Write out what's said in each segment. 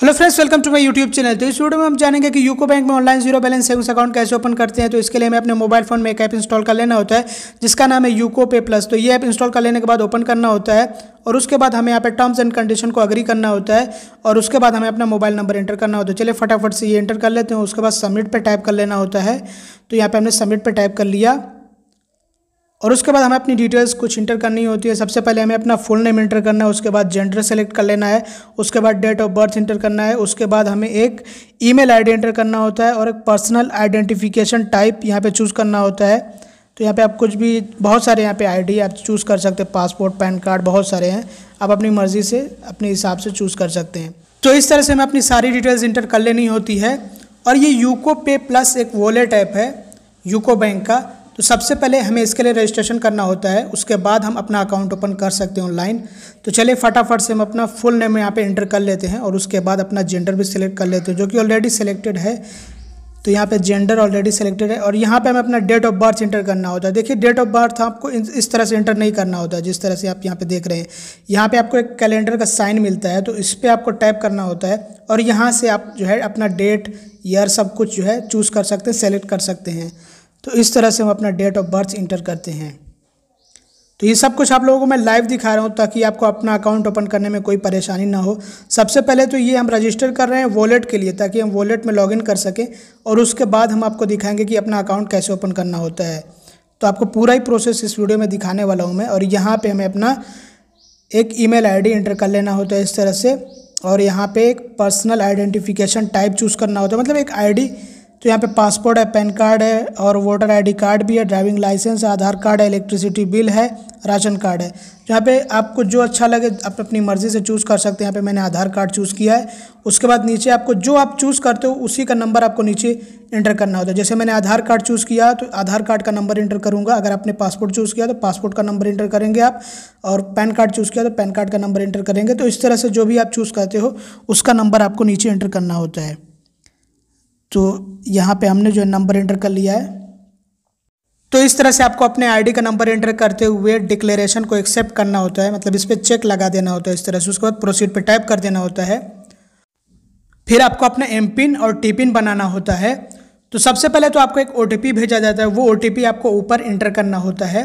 hello friends welcome to my YouTube channel तो इस video में हम जानेंगे कि यूको बैंक में online zero balance savings account कैसे ओपन करते हैं तो इसके लिए हमें अपने मोबाइल फोन में एक ऐप इंस्टॉल कर लेना होता है जिसका नाम है यूको पे प्लस तो ये ऐप इंस्टॉल कर लेने के बाद ओपन करना होता है और उसके बाद हमें यहाँ पे टर्म्स एंड कंडीशन को अग्री करना होता है और उसके बाद हमें अपना मोबाइल नंबर एंटर करना होता है चलिए फटाफट से ये एंटर कर लेते हैं उसके बाद सबमिट पर टाइप कर लेना होता है तो यहाँ पर हमने सबमिट पर टाइप कर लिया और उसके बाद हमें अपनी डिटेल्स कुछ इंटर करनी होती है सबसे पहले हमें अपना फुल नेम इंटर करना है उसके बाद जेंडर सेलेक्ट कर लेना है उसके बाद डेट ऑफ बर्थ इंटर करना है उसके बाद हमें एक ईमेल आईडी इंटर करना होता है और एक पर्सनल आइडेंटिफिकेशन टाइप यहाँ पे चूज़ करना होता है तो यहाँ पर आप कुछ भी बहुत सारे यहाँ पर आई आप चूज़ कर सकते हैं पासपोर्ट पैन कार्ड बहुत सारे हैं आप अपनी मर्ज़ी से अपने हिसाब से चूज़ कर सकते हैं तो इस तरह से हमें अपनी सारी डिटेल्स इंटर कर लेनी होती है और ये यूको पे प्लस एक वॉलेट ऐप है यूको बैंक का तो सबसे पहले हमें इसके लिए रजिस्ट्रेशन करना होता है उसके बाद हम अपना अकाउंट ओपन कर सकते हैं ऑनलाइन तो चलिए फटाफट से हम अपना फुल नेम यहाँ पे इंटर कर लेते हैं और उसके बाद अपना जेंडर भी सिलेक्ट कर लेते हैं जो कि ऑलरेडी सिलेक्टेड है तो यहाँ पे जेंडर ऑलरेडी सिलेक्टेड है और यहाँ पे हमें अपना डेट ऑफ बर्थ इंटर करना होता है देखिए डेट ऑफ बर्थ आपको इस तरह से इंटर नहीं करना होता जिस तरह से आप यहाँ पे देख रहे हैं यहाँ पे आपको एक कैलेंडर का साइन मिलता है तो इस पर आपको टाइप करना होता है और यहाँ से आप जो है अपना डेट ईयर सब कुछ जो है चूज़ कर सकते हैं सेलेक्ट कर सकते हैं तो इस तरह से हम अपना डेट ऑफ बर्थ इंटर करते हैं तो ये सब कुछ आप लोगों को मैं लाइव दिखा रहा हूँ ताकि आपको अपना अकाउंट ओपन करने में कोई परेशानी ना हो सबसे पहले तो ये हम रजिस्टर कर रहे हैं वॉलेट के लिए ताकि हम वॉलेट में लॉगिन कर सकें और उसके बाद हम आपको दिखाएंगे कि अपना अकाउंट कैसे ओपन करना होता है तो आपको पूरा ही प्रोसेस इस वीडियो में दिखाने वाला हूँ मैं और यहाँ पर हमें अपना एक ई मेल एंटर कर लेना होता है इस तरह से और यहाँ पर एक पर्सनल आइडेंटिफिकेशन टाइप चूज़ करना होता है मतलब एक आई तो यहाँ पे पासपोर्ट है पैन कार्ड है और वोटर आईडी कार्ड भी है ड्राइविंग लाइसेंस है आधार कार्ड है इलेक्ट्रिसिटी बिल है राशन कार्ड है तो यहाँ पे आपको जो अच्छा लगे आप अपनी मर्ज़ी से चूज़ कर सकते हैं यहाँ पे मैंने आधार कार्ड चूज़ किया है उसके बाद नीचे आपको जो आप चूज़ करते हो उसी का नंबर आपको नीचे इंटर करना होता है जैसे मैंने आधार कार्ड चूज़ किया तो आधार कार्ड का नंबर इंटर करूँगा अगर आपने पासपोर्ट चूज़ किया तो पासपोर्ट का नंबर इंटर करेंगे आप और पैन कार्ड चूज़ किया तो पैन कार्ड का नंबर इंटर करेंगे तो इस तरह से जो भी आप चूज़ करते हो उसका नंबर आपको नीचे इंटर करना होता है तो यहाँ पे हमने जो है नंबर एंटर कर लिया है तो इस तरह से आपको अपने आईडी का नंबर एंटर करते हुए डिक्लेरेशन को एक्सेप्ट करना होता है मतलब इस पर चेक लगा देना होता है इस तरह से उसके बाद प्रोसीड पर टाइप कर देना होता है फिर आपको अपना एम पिन और टी पिन बनाना होता है तो सबसे पहले तो आपको एक ओ भेजा जाता है वो ओ आपको ऊपर एंटर करना होता है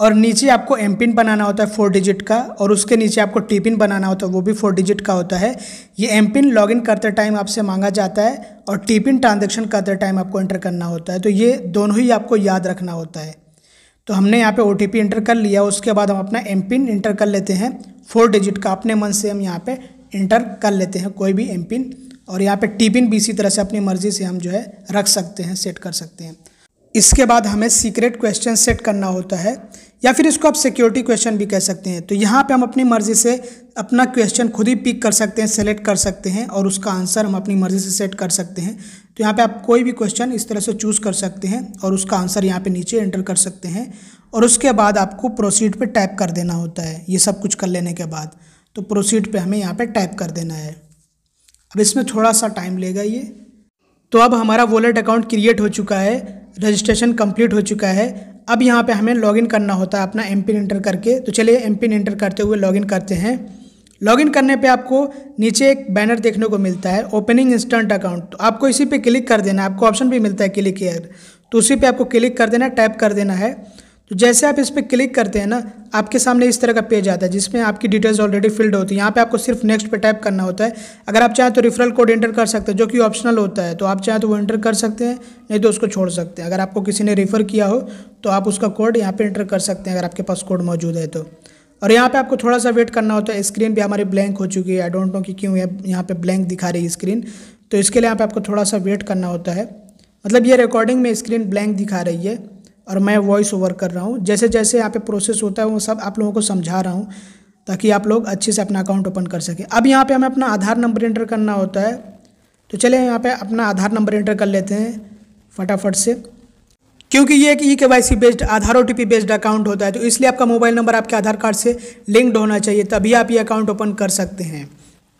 और नीचे आपको एम पिन बनाना होता है फोर डिजिट का और उसके नीचे आपको टी पिन बनाना होता है वो भी फोर डिजिट का होता है ये एम पिन लॉग इन करते टाइम आपसे मांगा जाता है और टी पिन ट्रांजेक्शन करते टाइम आपको एंटर करना होता है तो ये दोनों ही आपको याद रखना होता है तो हमने यहाँ पे ओ एंटर कर लिया उसके बाद हम अपना एम पिन इंटर कर लेते हैं फोर डिजिट का अपने मन से हम यहाँ पर इंटर कर लेते हैं कोई भी एम पिन और यहाँ पर टी पिन भी इसी तरह से अपनी मर्ज़ी से हम जो है रख सकते हैं सेट कर सकते हैं इसके बाद हमें सीक्रेट क्वेश्चन सेट करना होता है या फिर इसको आप सिक्योरिटी क्वेश्चन भी कह सकते हैं तो यहाँ पे हम अपनी मर्ज़ी से अपना क्वेश्चन खुद ही पिक कर सकते हैं सेलेक्ट कर सकते हैं और उसका आंसर हम अपनी मर्ज़ी से सेट कर सकते हैं तो यहाँ पे आप कोई भी क्वेश्चन इस तरह से चूज़ कर सकते हैं और उसका आंसर यहाँ पे नीचे एंटर कर सकते हैं और उसके बाद आपको प्रोसीड पर टाइप कर देना होता है ये सब कुछ कर लेने के बाद तो प्रोसीड पर हमें यहाँ पर टाइप कर देना है अब इसमें थोड़ा सा टाइम लेगा ये तो अब हमारा वॉलेट अकाउंट क्रिएट हो चुका है रजिस्ट्रेशन कंप्लीट हो चुका है अब यहाँ पे हमें लॉगिन करना होता है अपना एम पिन इंटर करके तो चलिए एम पिन इंटर करते हुए लॉगिन करते हैं लॉगिन करने पे आपको नीचे एक बैनर देखने को मिलता है ओपनिंग इंस्टेंट अकाउंट तो आपको इसी पे क्लिक कर देना है आपको ऑप्शन भी मिलता है क्लिक हेयर तो उसी पे आपको क्लिक कर देना है टैप कर देना है तो जैसे आप इस पर क्लिक करते हैं ना आपके सामने इस तरह का पेज आता है जिसमें आपकी डिटेल्स ऑलरेडी फिल्ड होती है यहाँ पे आपको सिर्फ नेक्स्ट पे टाइप करना होता है अगर आप चाहें तो रेफरल कोड एंटर कर सकते हैं जो कि ऑप्शनल होता है तो आप चाहें तो वो एंटर कर सकते हैं नहीं तो उसको छोड़ सकते हैं अगर आपको किसी ने रेफ़र किया हो तो आप उसका कोड यहाँ पर एंटर कर सकते हैं अगर आपके पास कोड मौजूद है तो और यहाँ पे आपको थोड़ा सा वेट करना होता है स्क्रीन भी हमारी ब्लैंक हो चुकी है आई डोंट नो कि क्यों यहाँ पे ब्लैंक दिखा रही है स्क्रीन तो इसके लिए यहाँ पे आपको थोड़ा सा वेट करना होता है मतलब ये रिकॉर्डिंग में स्क्रीन ब्लैंक दिखा रही है और मैं वॉइस ओवर कर रहा हूँ जैसे जैसे यहाँ पे प्रोसेस होता है वो सब आप लोगों को समझा रहा हूँ ताकि आप लोग अच्छे से अपना अकाउंट ओपन कर सकें अब यहाँ पे हमें अपना आधार नंबर एंटर करना होता है तो चलिए यहाँ पे अपना आधार नंबर एंटर कर लेते हैं फटाफट से क्योंकि ये एक E K Y C based Aadhaar O T based account होता है तो इसलिए आपका मोबाइल नंबर आपके आधार कार्ड से लिंक्ड होना चाहिए तभी आप ये अकाउंट ओपन कर सकते हैं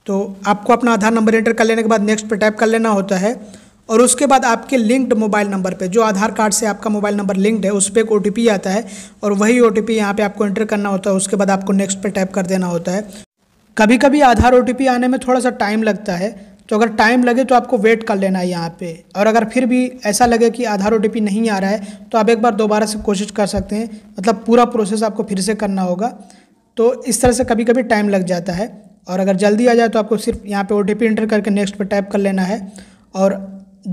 तो आपको अपना आधार नंबर एंटर कर लेने के बाद नेक्स्ट पर टाइप कर लेना होता है और उसके बाद आपके लिंक्ड मोबाइल नंबर पे जो आधार कार्ड से आपका मोबाइल नंबर लिंक्ड है उस पर एक ओ आता है और वही ओ टी पी यहाँ पर आपको एंटर करना होता है उसके बाद आपको नेक्स्ट पे टैप कर देना होता है कभी कभी आधार ओ आने में थोड़ा सा टाइम लगता है तो अगर टाइम लगे तो आपको वेट कर लेना है यहाँ पे और अगर फिर भी ऐसा लगे कि आधार ओ नहीं आ रहा है तो आप एक बार दोबारा से कोशिश कर सकते हैं मतलब पूरा प्रोसेस आपको फिर से करना होगा तो इस तरह से कभी कभी टाइम लग जाता है और अगर जल्दी आ जाए तो आपको सिर्फ यहाँ पे ओ एंटर करके नेक्स्ट पर टाइप कर लेना है और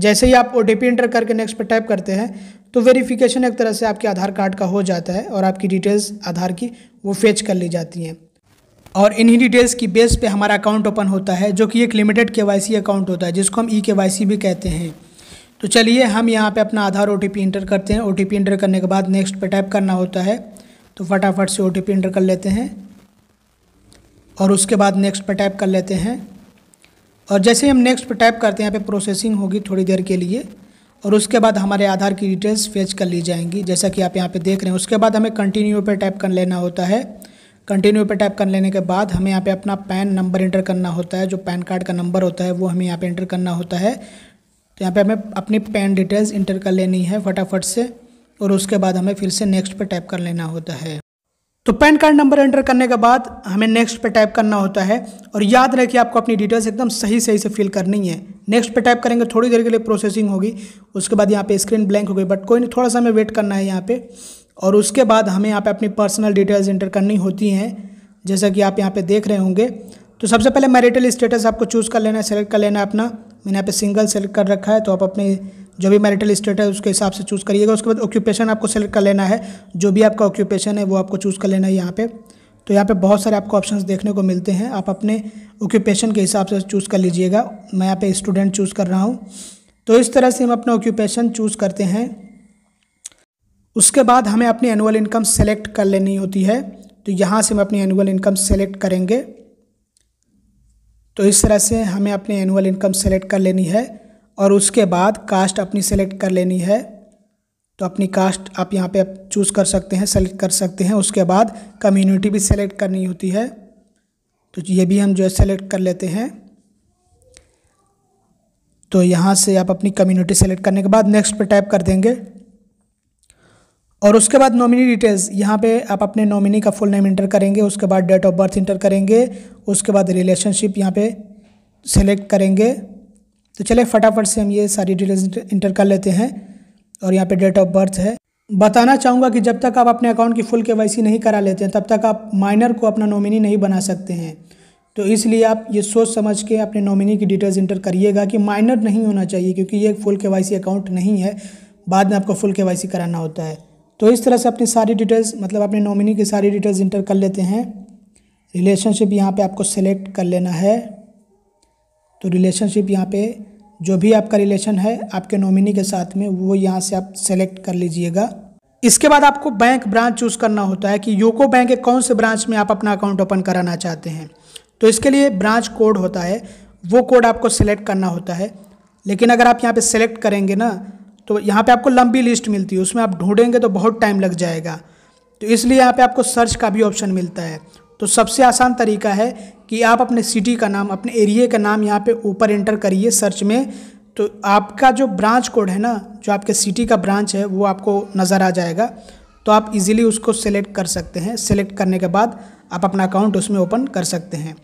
जैसे ही आप ओ एंटर करके नेक्स्ट पर टाइप करते हैं तो वेरिफिकेशन एक तरह से आपके आधार कार्ड का हो जाता है और आपकी डिटेल्स आधार की वो फेच कर ली जाती हैं और इन्हीं डिटेल्स की बेस पे हमारा अकाउंट ओपन होता है जो कि एक लिमिटेड के अकाउंट होता है जिसको हम ई के भी कहते हैं तो चलिए हम यहाँ पे अपना आधार ओ इंटर करते हैं ओ इंटर करने के बाद नेक्स्ट पे टाइप करना होता है तो फटाफट से ओ इंटर कर लेते हैं और उसके बाद नेक्स्ट पे टाइप कर लेते हैं और जैसे हम नेक्स्ट पर टाइप करते हैं यहाँ पे प्रोसेसिंग होगी थोड़ी देर के लिए और उसके बाद हमारे आधार की डिटेल्स फेच कर ली जाएंगी जैसा कि आप यहाँ पे देख रहे हैं उसके बाद हमें कंटिन्यू पे टाइप कर लेना होता है कंटिन्यू पे टाइप कर लेने के बाद हमें यहाँ पे अपना पैन नंबर इंटर करना होता है जो पैन कार्ड का नंबर होता है वो हमें यहाँ पे इंटर करना होता है तो यहाँ पे हमें अपनी पैन डिटेल्स इंटर कर लेनी है फटाफट से और उसके बाद हमें फिर से नेक्स्ट पर टाइप कर लेना होता है तो पैन कार्ड नंबर एंटर करने के बाद हमें नेक्स्ट पे टाइप करना होता है और याद रहे कि आपको अपनी डिटेल्स एकदम सही सही से फिल करनी है नेक्स्ट पे टाइप करेंगे थोड़ी देर के लिए प्रोसेसिंग होगी उसके बाद यहाँ पे स्क्रीन ब्लैंक हो गई बट कोई नहीं थोड़ा सा हमें वेट करना है यहाँ पे और उसके बाद हमें यहाँ पे अपनी पर्सनल डिटेल्स एंटर करनी होती हैं जैसा कि आप यहाँ पे देख रहे होंगे तो सबसे पहले मैरिटल स्टेटस आपको चूज़ कर लेना है सेलेक्ट कर लेना है अपना मैंने यहाँ पे सिंगल सेलेक्ट कर रखा है तो आप अपने जो भी मैरिटल स्टेट है उसके हिसाब से चूज़ करिएगा उसके बाद ऑक्यूपेशन आपको सेलेक्ट कर लेना है जो भी आपका ऑक्यूपेशन है वो आपको चूज़ कर लेना है यहाँ पे तो यहाँ पे बहुत सारे आपको ऑप्शंस देखने को मिलते हैं आप अपने ऑक्यूपेशन के हिसाब से चूज़ कर लीजिएगा मैं यहाँ पे स्टूडेंट चूज़ कर रहा हूँ तो इस तरह से हम अपना ऑक्यूपेशन चूज़ करते हैं उसके बाद हमें अपनी एनुअल इनकम सेलेक्ट कर लेनी होती है तो यहाँ से हम अपनी एनुअल इनकम सेलेक्ट करेंगे तो इस तरह से हमें अपनी एनुअल इनकम सेलेक्ट कर लेनी है और उसके बाद कास्ट अपनी सेलेक्ट कर लेनी है तो अपनी कास्ट आप यहाँ पे चूज़ कर सकते हैं सेलेक्ट कर सकते हैं उसके बाद कम्युनिटी भी सेलेक्ट करनी होती है तो ये भी हम जो है सेलेक्ट कर लेते हैं तो यहाँ से आप अपनी कम्युनिटी सेलेक्ट करने के बाद नेक्स्ट पे टाइप कर देंगे और उसके बाद नॉमिनी डिटेल्स यहाँ पे आप अपने नॉमिनी का फुल नेम इंटर करेंगे उसके बाद डेट ऑफ बर्थ इंटर करेंगे उसके बाद रिलेशनशिप यहाँ पे सेलेक्ट करेंगे तो चले फटाफट से हम ये सारी डिटेल्स इंटर कर लेते हैं और यहाँ पे डेट ऑफ बर्थ है बताना चाहूँगा कि जब तक आप अपने अकाउंट की फुल के नहीं करा लेते हैं तब तक आप माइनर को अपना नॉमिनी नहीं बना सकते हैं तो इसलिए आप ये सोच समझ के अपने नॉमिनी की डिटेल्स इंटर करिएगा कि माइनर नहीं होना चाहिए क्योंकि ये फुल के अकाउंट नहीं है बाद में आपको फुल के कराना होता है तो इस तरह से अपनी सारी डिटेल्स मतलब अपने नॉमिनी की सारी डिटेल्स इंटर कर लेते हैं रिलेशनशिप यहाँ पर आपको सेलेक्ट कर लेना है तो रिलेशनशिप यहाँ पे जो भी आपका रिलेशन है आपके नॉमिनी के साथ में वो यहाँ से आप सेलेक्ट कर लीजिएगा इसके बाद आपको बैंक ब्रांच चूज़ करना होता है कि यूको बैंक के कौन से ब्रांच में आप अपना अकाउंट ओपन कराना चाहते हैं तो इसके लिए ब्रांच कोड होता है वो कोड आपको सेलेक्ट करना होता है लेकिन अगर आप यहाँ पे सेलेक्ट करेंगे ना तो यहाँ पे आपको लंबी लिस्ट मिलती है उसमें आप ढूंढेंगे तो बहुत टाइम लग जाएगा तो इसलिए यहाँ पे आपको सर्च का भी ऑप्शन मिलता है तो सबसे आसान तरीका है कि आप अपने सिटी का नाम अपने एरिए का नाम यहाँ पे ऊपर एंटर करिए सर्च में तो आपका जो ब्रांच कोड है ना जो आपके सिटी का ब्रांच है वो आपको नज़र आ जाएगा तो आप इजीली उसको सेलेक्ट कर सकते हैं सेलेक्ट करने के बाद आप अपना अकाउंट उसमें ओपन कर सकते हैं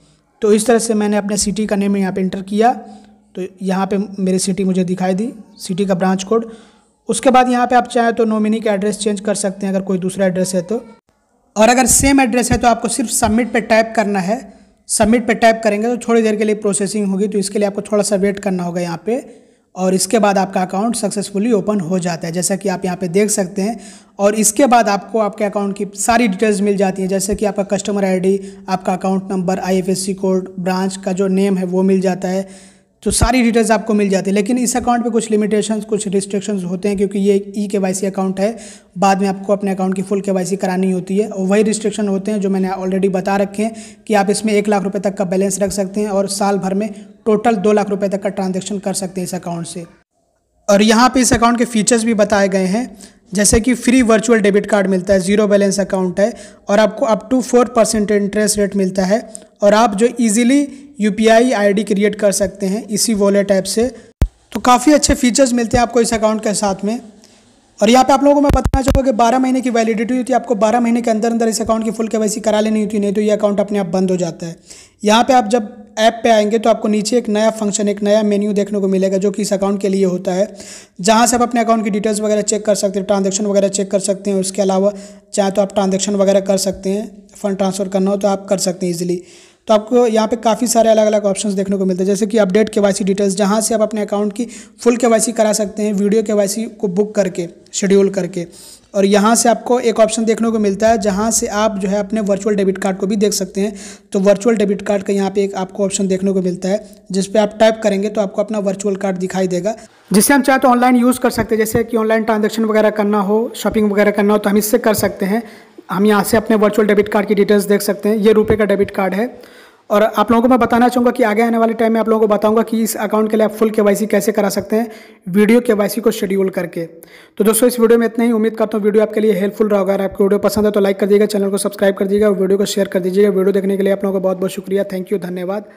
तो इस तरह से मैंने अपने सिटी का नेम यहाँ पे इंटर किया तो यहाँ पे मेरी सिटी मुझे दिखाई दी सिटी का ब्रांच कोड उसके बाद यहाँ पे आप चाहें तो नोमिनी का एड्रेस चेंज कर सकते हैं अगर कोई दूसरा एड्रेस है तो और अगर सेम एड्रेस है तो आपको सिर्फ सबमिट पर टाइप करना है सबमिट पे टाइप करेंगे तो थोड़ी देर के लिए प्रोसेसिंग होगी तो इसके लिए आपको थोड़ा सा वेट करना होगा यहाँ पे और इसके बाद आपका अकाउंट सक्सेसफुली ओपन हो जाता है जैसा कि आप यहाँ पे देख सकते हैं और इसके बाद आपको आपके अकाउंट की सारी डिटेल्स मिल जाती हैं जैसे कि आपका कस्टमर आईडी, आपका account number IFSC code branch का जो नेम है वो मिल जाता है तो सारी डिटेल्स आपको मिल जाती है लेकिन इस अकाउंट पे कुछ लिमिटेशंस कुछ रिस्ट्रिक्शंस होते हैं क्योंकि ये ई के वाई सी अकाउंट है बाद में आपको अपने अकाउंट की फुल के वाई सी करानी होती है और वही रिस्ट्रिक्शन होते हैं जो मैंने ऑलरेडी बता रखे हैं कि आप इसमें एक लाख रुपये तक का बैलेंस रख सकते हैं और साल भर में टोटल दो लाख रुपये तक का ट्रांजेक्शन कर सकते हैं इस अकाउंट से और यहाँ पे इस अकाउंट के फीचर्स भी बताए गए हैं जैसे कि फ्री वर्चुअल डेबिट कार्ड मिलता है ज़ीरो बैलेंस अकाउंट है और आपको up to four percent interest rate मिलता है और आप जो easily U P I create कर सकते हैं इसी वॉलेट ऐप से तो काफ़ी अच्छे फीचर्स मिलते हैं आपको इस अकाउंट के साथ में और यहाँ पे आप लोगों को मैं बताना चाहूँगा कि बारह महीने की वैलिडिटी होती है आपको बारह महीने के अंदर अंदर इस अकाउंट की फुल केवाईसी करा लेनी होती है नहीं तो ये अकाउंट अपने आप बंद हो जाता है यहाँ पे आप जब ऐप पे आएंगे तो आपको नीचे एक नया फंक्शन एक नया मेन्यू देखने को मिलेगा जो कि इस अकाउंट के लिए होता है जहाँ से आप अपने अकाउंट की डिटेल्स वगैरह चेक कर सकते हैं ट्रांजेक्शन वगैरह चेक कर सकते हैं उसके अलावा चाहे तो आप ट्रांजेक्शन वगैरह कर सकते हैं फंड ट्रांसफ़र करना हो तो आप कर सकते हैं ईजिली तो आपको यहाँ पे काफ़ी सारे अलग अलग ऑप्शंस देखने को मिलते हैं जैसे कि अपडेट के वाई डिटेल्स जहाँ से आप अपने अकाउंट की फुल के वाई करा सकते हैं वीडियो के वाई को बुक करके शेड्यूल करके और यहाँ से आपको एक ऑप्शन देखने को मिलता है जहाँ से आप जो है अपने वर्चुअल डेबिट कार्ड को भी देख सकते हैं तो वर्चुअल डेबिट कार्ड का यहाँ पे एक आपको ऑप्शन देखने को मिलता है जिस पे आप टाइप करेंगे तो आपको अपना वर्चुअल कार्ड दिखाई देगा जिससे हम चाहे तो ऑनलाइन यूज़ कर सकते हैं जैसे कि ऑनलाइन ट्रांजेक्शन वगैरह करना हो शॉपिंग वगैरह करना हो तो हम इससे कर सकते हैं हम यहाँ से अपने वर्चुअल डेबिट कार्ड की डिटेल्स देख सकते हैं ये रुपये का डेबिट कार्ड है और आप लोगों को मैं बताना चाहूँगा कि आगे आने वाले टाइम में आप लोगों को बताऊँगा कि इस अकाउंट के लिए आप फुल के कैसे करा सकते हैं वीडियो के को शेड्यूल करके तो दोस्तों इस वीडियो में इतना ही उम्मीद करता हूँ वीडियो आपके लिए हेल्पफुल रहा होगा अगर आपको वीडियो पसंद है तो लाइक कर दीजिएगा चैनल को सब्सक्राइब कर दीजिएगा और वीडियो को शेयर कर दीजिएगा वीडियो देखने के लिए आप लोगों का बहुत बहुत शुक्रिया थैंक यू धन्यवाद